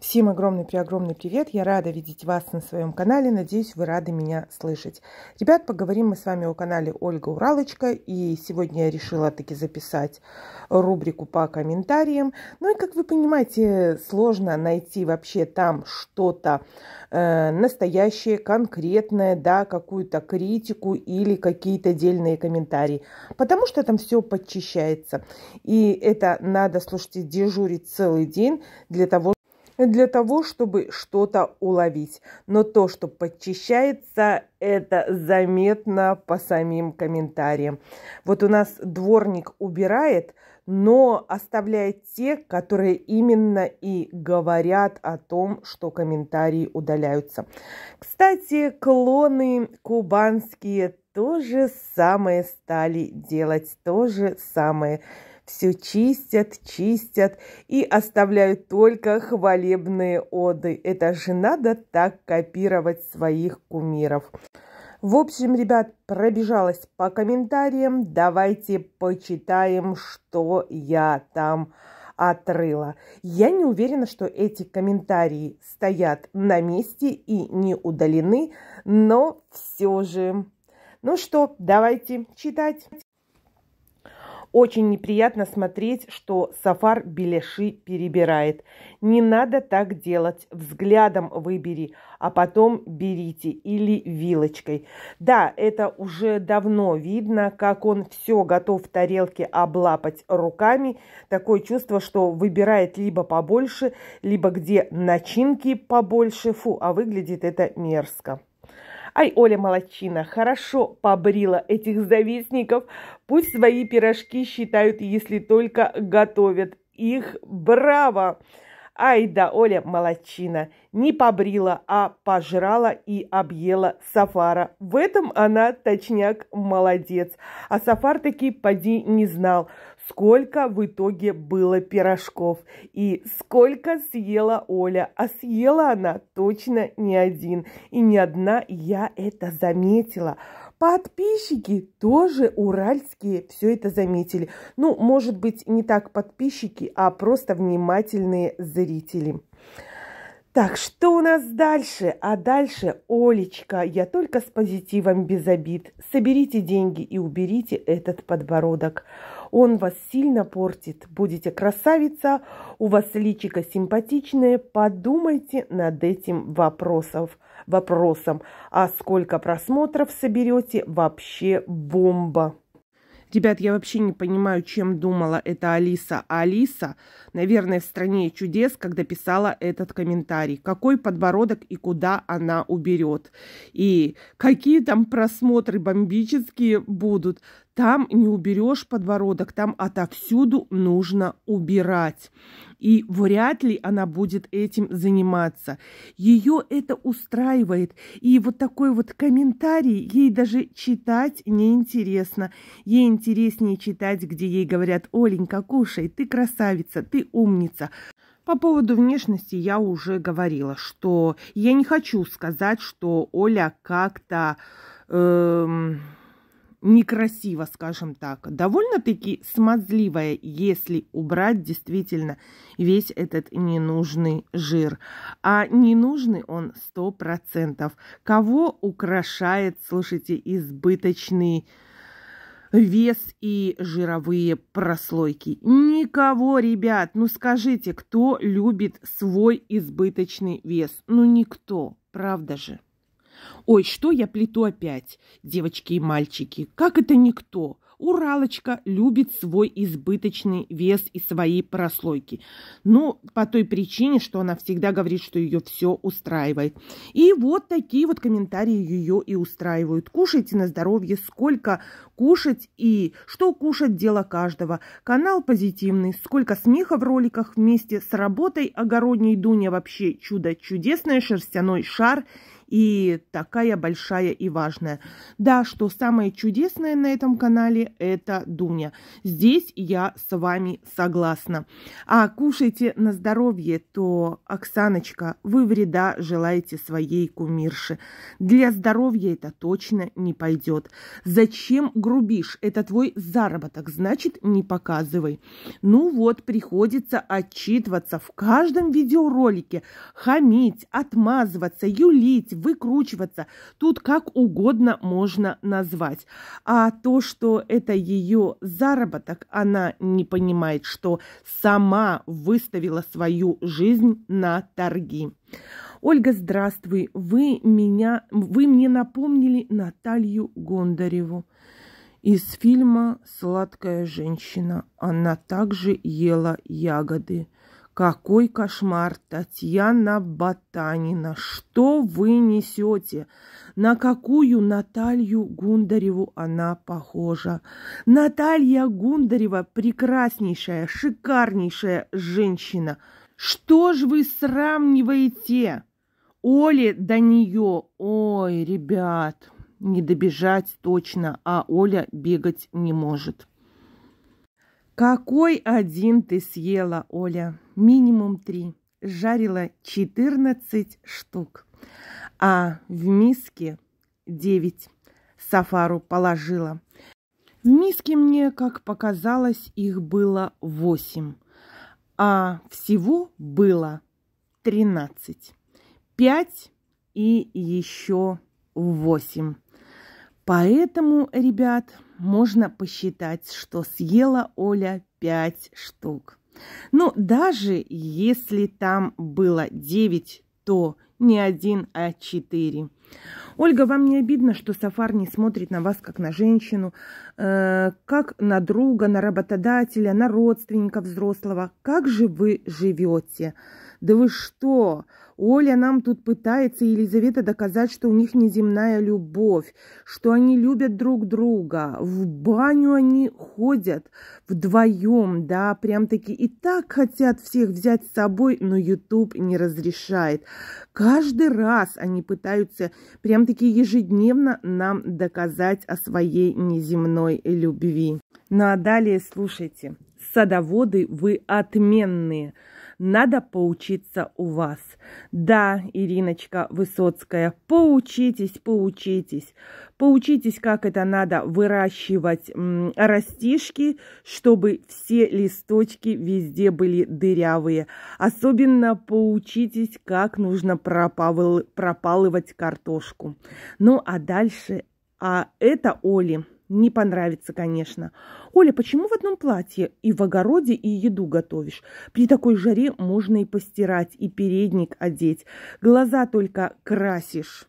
Всем огромный-преогромный привет! Я рада видеть вас на своем канале. Надеюсь, вы рады меня слышать. Ребят, поговорим мы с вами о канале Ольга Уралочка. И сегодня я решила таки записать рубрику по комментариям. Ну и, как вы понимаете, сложно найти вообще там что-то э, настоящее, конкретное, да, какую-то критику или какие-то отдельные комментарии. Потому что там все подчищается. И это надо, слушайте, дежурить целый день для того, для того, чтобы что-то уловить. Но то, что подчищается, это заметно по самим комментариям. Вот у нас дворник убирает, но оставляет те, которые именно и говорят о том, что комментарии удаляются. Кстати, клоны кубанские то же самое стали делать, то же самое все чистят, чистят и оставляют только хвалебные оды. Это же надо так копировать своих кумиров. В общем, ребят, пробежалась по комментариям. Давайте почитаем, что я там отрыла. Я не уверена, что эти комментарии стоят на месте и не удалены, но все же. Ну что, давайте читать. Очень неприятно смотреть, что Сафар Беляши перебирает. Не надо так делать. Взглядом выбери, а потом берите или вилочкой. Да, это уже давно видно, как он все готов в тарелке облапать руками. Такое чувство, что выбирает либо побольше, либо где начинки побольше. Фу, а выглядит это мерзко. Ай, Оля молодчина, хорошо побрила этих завистников. Пусть свои пирожки считают, если только готовят их. Браво! Ай да, Оля молодчина, не побрила, а пожрала и объела Сафара. В этом она, точняк, молодец. А Сафар таки поди не знал, сколько в итоге было пирожков и сколько съела Оля. А съела она точно не один. И не одна я это заметила. Подписчики тоже уральские все это заметили. Ну, может быть, не так подписчики, а просто внимательные зрители. Так, что у нас дальше? А дальше, Олечка, я только с позитивом без обид. Соберите деньги и уберите этот подбородок. Он вас сильно портит. Будете красавица, у вас личико симпатичное. Подумайте над этим вопросов, вопросом. А сколько просмотров соберете, вообще бомба. Ребят, я вообще не понимаю, чем думала эта Алиса. Алиса, наверное, в «Стране чудес», когда писала этот комментарий. Какой подбородок и куда она уберет. И какие там просмотры бомбические будут. Там не уберешь подбородок, там отовсюду нужно убирать. И вряд ли она будет этим заниматься. Ее это устраивает. И вот такой вот комментарий ей даже читать неинтересно. Ей интереснее читать, где ей говорят, Оленька, кушай, ты красавица, ты умница. По поводу внешности я уже говорила, что я не хочу сказать, что Оля как-то... Эм некрасиво, скажем так, довольно-таки смазливая, если убрать действительно весь этот ненужный жир. А ненужный он сто процентов. Кого украшает, слушайте, избыточный вес и жировые прослойки. Никого, ребят, ну скажите, кто любит свой избыточный вес? Ну никто, правда же. Ой, что я плету опять, девочки и мальчики, как это никто? Уралочка любит свой избыточный вес и свои прослойки. Ну, по той причине, что она всегда говорит, что ее все устраивает. И вот такие вот комментарии ее и устраивают. Кушайте на здоровье, сколько кушать и что кушать дело каждого. Канал позитивный, сколько смеха в роликах вместе с работой огородней Дуня вообще чудо чудесное, шерстяной шар – и такая большая и важная. Да, что самое чудесное на этом канале – это Дуня. Здесь я с вами согласна. А кушайте на здоровье, то, Оксаночка, вы вреда желаете своей кумирше. Для здоровья это точно не пойдет. Зачем грубишь? Это твой заработок, значит, не показывай. Ну вот, приходится отчитываться в каждом видеоролике, хамить, отмазываться, юлить, выкручиваться. Тут как угодно можно назвать. А то, что это ее заработок, она не понимает, что сама выставила свою жизнь на торги. Ольга, здравствуй. Вы меня, вы мне напомнили Наталью Гондареву из фильма «Сладкая женщина». Она также ела ягоды. Какой кошмар, Татьяна Ботанина! Что вы несете? На какую Наталью Гундареву она похожа? Наталья Гундарева прекраснейшая, шикарнейшая женщина. Что ж вы сравниваете? Оле до нее, ой, ребят, не добежать точно, а Оля бегать не может. Какой один ты съела, Оля? Минимум три. Жарила 14 штук. А в миске 9. Сафару положила. В миске мне, как показалось, их было 8. А всего было 13. 5 и еще 8. Поэтому, ребят, можно посчитать, что съела Оля 5 штук. Но ну, даже если там было 9, то не один, а четыре. Ольга, вам не обидно, что Сафар не смотрит на вас как на женщину, э, как на друга, на работодателя, на родственника взрослого? Как же вы живете? «Да вы что? Оля нам тут пытается, Елизавета, доказать, что у них неземная любовь, что они любят друг друга. В баню они ходят вдвоем, да, прям-таки и так хотят всех взять с собой, но YouTube не разрешает. Каждый раз они пытаются прям-таки ежедневно нам доказать о своей неземной любви. Ну а далее слушайте. Садоводы вы отменные надо поучиться у вас. Да, Ириночка Высоцкая, поучитесь, поучитесь. Поучитесь, как это надо выращивать растишки, чтобы все листочки везде были дырявые. Особенно поучитесь, как нужно пропалывать картошку. Ну а дальше, а это Оли. Не понравится, конечно. Оля, почему в одном платье и в огороде, и еду готовишь? При такой жаре можно и постирать, и передник одеть. Глаза только красишь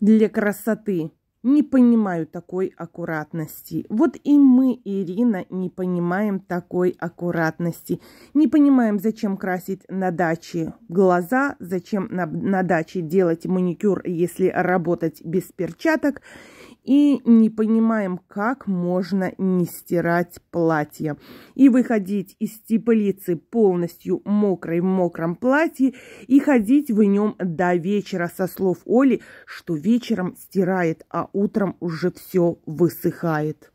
для красоты не понимаю такой аккуратности. Вот и мы, Ирина, не понимаем такой аккуратности. Не понимаем, зачем красить на даче глаза, зачем на, на даче делать маникюр, если работать без перчаток. И не понимаем, как можно не стирать платье. И выходить из теплицы полностью мокрой в мокром платье и ходить в нем до вечера, со слов Оли, что вечером стирает, а утром уже все высыхает.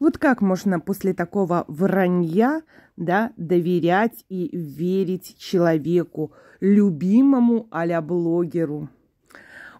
Вот как можно после такого вранья да, доверять и верить человеку, любимому а-ля блогеру?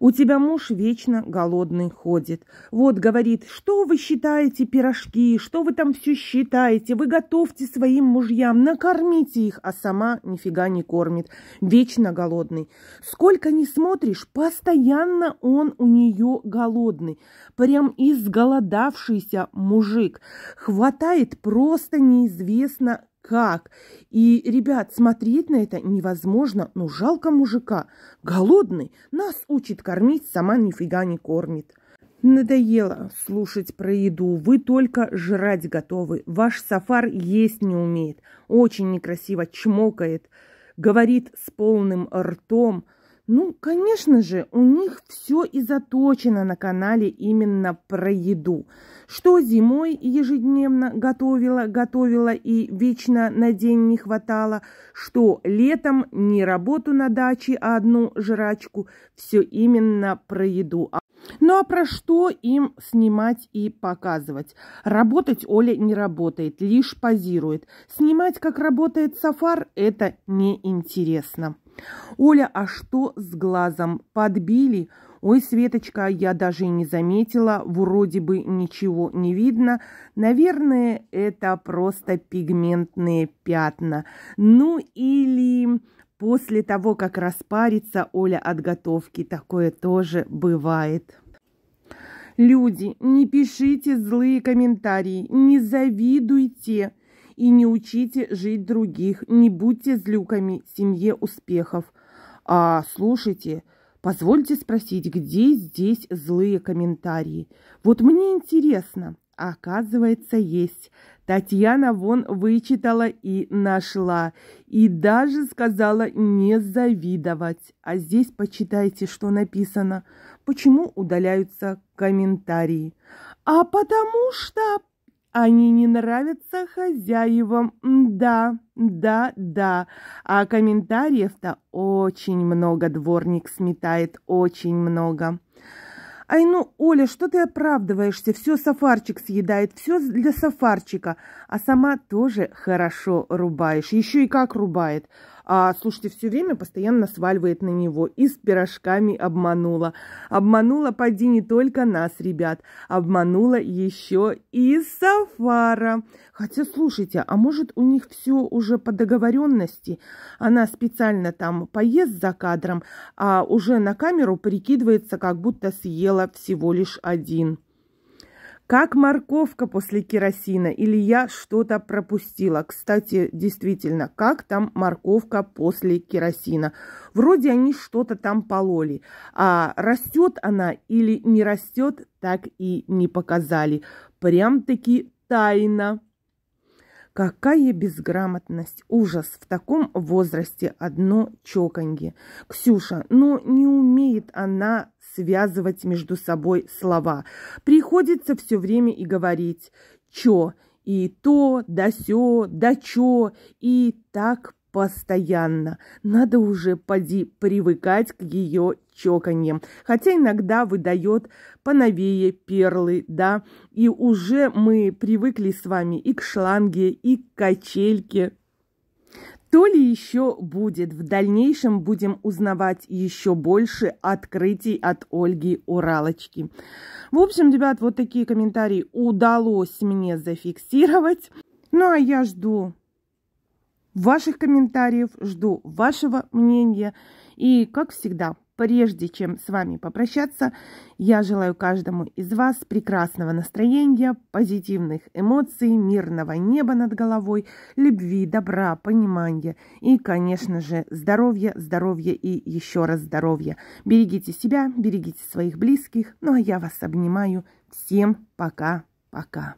У тебя муж вечно голодный ходит. Вот, говорит, что вы считаете пирожки, что вы там все считаете, вы готовьте своим мужьям, накормите их, а сама нифига не кормит. Вечно голодный. Сколько не смотришь, постоянно он у нее голодный. Прям изголодавшийся мужик. Хватает просто неизвестно как. И, ребят, смотреть на это невозможно, но ну, жалко мужика. Голодный, нас учит кормить, сама нифига не кормит. Надоело слушать про еду. Вы только жрать готовы. Ваш сафар есть не умеет. Очень некрасиво чмокает. Говорит с полным ртом. Ну, конечно же, у них все и заточено на канале именно про еду. Что зимой ежедневно готовила, готовила и вечно на день не хватало, что летом не работу на даче, а одну жрачку. Все именно про еду. А ну а про что им снимать и показывать? Работать Оля не работает, лишь позирует. Снимать, как работает Сафар, это неинтересно. Оля, а что с глазом? Подбили? Ой, Светочка, я даже и не заметила, вроде бы ничего не видно. Наверное, это просто пигментные пятна. Ну или после того, как распарится Оля от готовки, такое тоже бывает. Люди, не пишите злые комментарии, не завидуйте и не учите жить других, не будьте злюками семье успехов. А слушайте, позвольте спросить, где здесь злые комментарии? Вот мне интересно, оказывается, есть. Татьяна вон вычитала и нашла, и даже сказала не завидовать. А здесь почитайте, что написано. Почему удаляются комментарии? А потому что они не нравятся хозяевам, да, да, да. А комментариев-то очень много, дворник сметает, очень много. Ай, ну, Оля, что ты оправдываешься? Все сафарчик съедает, все для сафарчика. А сама тоже хорошо рубаешь, еще и как рубает а, слушайте, все время постоянно сваливает на него. И с пирожками обманула. Обманула, поди, не только нас, ребят. Обманула еще и Сафара. Хотя, слушайте, а может у них все уже по договоренности? Она специально там поест за кадром, а уже на камеру прикидывается, как будто съела всего лишь один. Как морковка после керосина? Или я что-то пропустила? Кстати, действительно, как там морковка после керосина? Вроде они что-то там пололи. А растет она или не растет, так и не показали. Прям-таки тайна. Какая безграмотность! Ужас! В таком возрасте одно чоканье. Ксюша, но ну, не умеет она связывать между собой слова. Приходится все время и говорить чо и то, да сё, да чё, и так постоянно. Надо уже поди привыкать к ее чоканьям. Хотя иногда выдает поновее перлы, да. И уже мы привыкли с вами и к шланге, и к качельке, то ли еще будет. В дальнейшем будем узнавать еще больше открытий от Ольги Уралочки. В общем, ребят, вот такие комментарии удалось мне зафиксировать. Ну, а я жду ваших комментариев, жду вашего мнения. И, как всегда, прежде чем с вами попрощаться, я желаю каждому из вас прекрасного настроения, позитивных эмоций, мирного неба над головой, любви, добра, понимания и, конечно же, здоровья, здоровья и еще раз здоровья. Берегите себя, берегите своих близких. Ну а я вас обнимаю. Всем пока-пока.